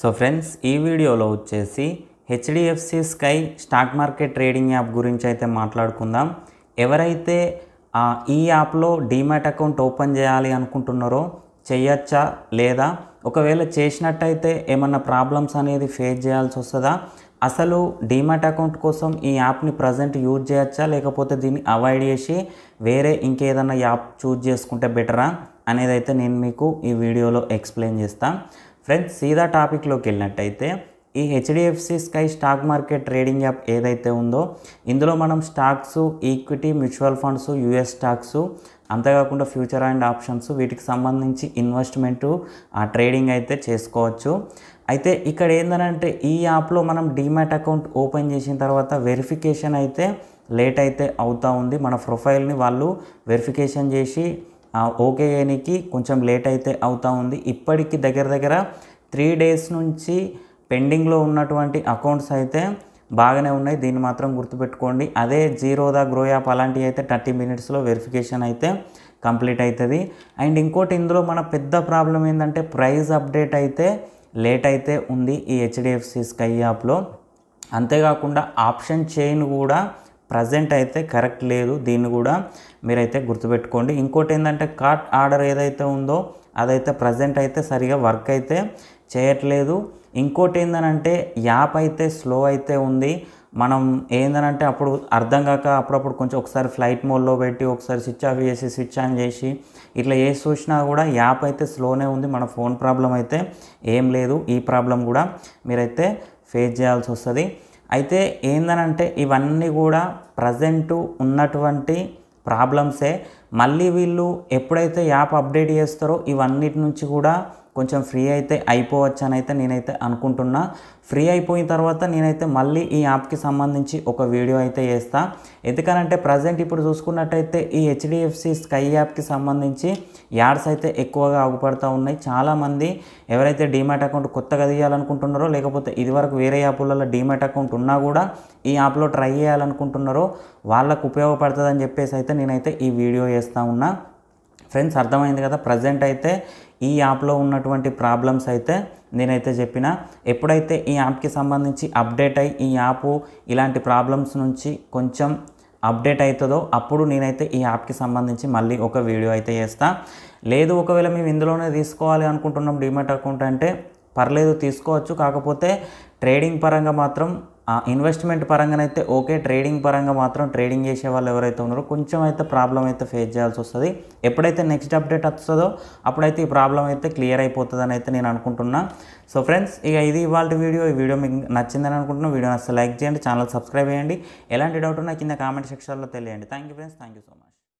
so friends ఈ వీడియోలో వచ్చేసి HDFC Sky stock market trading app గురించి అయితే మాట్లాడుకుందాం ఎవరైతే ఈ యాప్లో డీమ్యాట్ అకౌంట్ ఓపెన్ చేయాలి అనుకుంటున్నారో చేయచ్చా లేదా ఒకవేళ చేసినట్టయితే ఏమన్నా ప్రాబ్లమ్స్ అనేది ఫేస్ చేయాల్సి వస్తుందా అసలు డీమ్యాట్ అకౌంట్ కోసం ఈ యాప్ని ప్రజెంట్ యూజ్ చేయొచ్చా లేకపోతే దీన్ని అవాయిడ్ చేసి వేరే ఇంకేదన్నా యాప్ చూజ్ చేసుకుంటే బెటరా అనేది అయితే నేను మీకు ఈ వీడియోలో ఎక్స్ప్లెయిన్ చేస్తాను ఫ్రెండ్స్ సీదా టాపిక్లోకి వెళ్ళినట్టయితే ఈ HDFC Sky stock market trading app ఏదైతే ఉందో ఇందులో మనం stocks equity mutual funds US stocks అంతేకాకుండా ఫ్యూచర్ అండ్ ఆప్షన్స్ వీటికి సంబంధించి ఇన్వెస్ట్మెంటు ఆ ట్రేడింగ్ అయితే చేసుకోవచ్చు అయితే ఇక్కడ ఏంటంటే ఈ యాప్లో మనం డీమ్యాట్ అకౌంట్ ఓపెన్ చేసిన తర్వాత వెరిఫికేషన్ అయితే లేట్ అయితే అవుతూ ఉంది మన ప్రొఫైల్ని వాళ్ళు వెరిఫికేషన్ చేసి ఓకే అయ్యనికి కొంచెం లేట్ అయితే అవుతూ ఉంది ఇప్పటికి దగ్గర దగ్గర త్రీ డేస్ నుంచి పెండింగ్లో ఉన్నటువంటి అకౌంట్స్ అయితే బాగానే ఉన్నాయి దీన్ని మాత్రం గుర్తుపెట్టుకోండి అదే జీరోదా గ్రో యాప్ అలాంటివి అయితే థర్టీ మినిట్స్లో వెరిఫికేషన్ అయితే కంప్లీట్ అవుతుంది అండ్ ఇంకోటి ఇందులో మన పెద్ద ప్రాబ్లం ఏంటంటే ప్రైస్ అప్డేట్ అయితే లేట్ అయితే ఉంది ఈ హెచ్డిఎఫ్సి స్కై యాప్లో అంతేకాకుండా ఆప్షన్ చైన్ కూడా ప్రజెంట్ అయితే కరెక్ట్ లేదు దీన్ని కూడా మీరైతే గుర్తుపెట్టుకోండి ఇంకోటి ఏంటంటే కార్ట్ ఆర్డర్ ఏదైతే ఉందో అదైతే ప్రజెంట్ అయితే సరిగా వర్క్ అయితే చేయట్లేదు ఇంకోటి ఏంటంటే యాప్ అయితే స్లో అయితే ఉంది మనం ఏందనంటే అప్పుడు అర్థం కాక అప్పుడప్పుడు కొంచెం ఒకసారి ఫ్లైట్ మోడ్లో పెట్టి ఒకసారి స్విచ్ ఆఫ్ చేసి స్విచ్ ఆన్ చేసి ఇట్లా ఏ చూసినా కూడా యాప్ అయితే స్లోనే ఉంది మన ఫోన్ ప్రాబ్లం అయితే ఏం లేదు ఈ ప్రాబ్లం కూడా మీరైతే ఫేస్ చేయాల్సి వస్తుంది అయితే ఏందనంటే ఇవన్నీ కూడా ప్రజెంటు ఉన్నటువంటి ప్రాబ్లమ్సే మళ్ళీ వీళ్ళు ఎప్పుడైతే యాప్ అప్డేట్ చేస్తారో ఇవన్నిటి నుంచి కూడా కొంచెం ఫ్రీ అయితే అయిపోవచ్చు అని అయితే నేనైతే అనుకుంటున్నా ఫ్రీ అయిపోయిన తర్వాత నేనైతే మళ్ళీ ఈ యాప్కి సంబంధించి ఒక వీడియో అయితే చేస్తా ఎందుకనంటే ప్రజెంట్ ఇప్పుడు చూసుకున్నట్టయితే ఈ హెచ్డిఎఫ్సి స్కై యాప్కి సంబంధించి యాడ్స్ అయితే ఎక్కువగా ఆగుపడుతూ ఉన్నాయి చాలామంది ఎవరైతే డీమ్యాట్ అకౌంట్ కొత్తగా తీయాలనుకుంటున్నారో లేకపోతే ఇదివరకు వేరే యాప్లలో డీమ్యాట్ అకౌంట్ ఉన్నా కూడా ఈ యాప్లో ట్రై చేయాలనుకుంటున్నారో వాళ్ళకు ఉపయోగపడుతుందని చెప్పేసి అయితే నేనైతే ఈ వీడియో చేస్తాను చేస్తూ ఉన్నా ఫ్రెండ్స్ అర్థమైంది కదా ప్రజెంట్ అయితే ఈ యాప్లో ఉన్నటువంటి ప్రాబ్లమ్స్ అయితే నేనైతే చెప్పిన ఎప్పుడైతే ఈ యాప్కి సంబంధించి అప్డేట్ అయ్యి ఈ యాప్ ఇలాంటి ప్రాబ్లమ్స్ నుంచి కొంచెం అప్డేట్ అవుతుందో అప్పుడు నేనైతే ఈ యాప్కి సంబంధించి మళ్ళీ ఒక వీడియో అయితే చేస్తా లేదు ఒకవేళ మేము ఇందులోనే తీసుకోవాలి అనుకుంటున్నాం డిమెట్ అకౌంట్ అంటే పర్లేదు తీసుకోవచ్చు కాకపోతే ట్రేడింగ్ పరంగా మాత్రం ఇన్వెస్ట్మెంట్ పరంగానైతే ఓకే ట్రేడింగ్ పరంగా మాత్రం ట్రేడింగ్ చేసే వాళ్ళు ఎవరైతే ఉన్నారో కొంచెం అయితే ప్రాబ్లం అయితే ఫేస్ చేయాల్సి వస్తుంది ఎప్పుడైతే నెక్స్ట్ అప్డేట్ వస్తుందో అప్పుడైతే ఈ ప్రాబ్లం అయితే క్లియర్ అయిపోతుందని అయితే నేను అనుకుంటున్నా సో ఫ్రెండ్స్ ఇక ఇది ఇవాళ వీడియో ఈ వీడియో మీకు నచ్చిందని అనుకుంటున్నా వీడియో నచ్చితే లైక్ చేయండి ఛానల్ సబ్స్క్రైబ్ చేయండి ఎలాంటి డౌట్ ఉన్నా కింద కామెంట్ సెక్షన్లో తెలియండి thank you friends thank you so much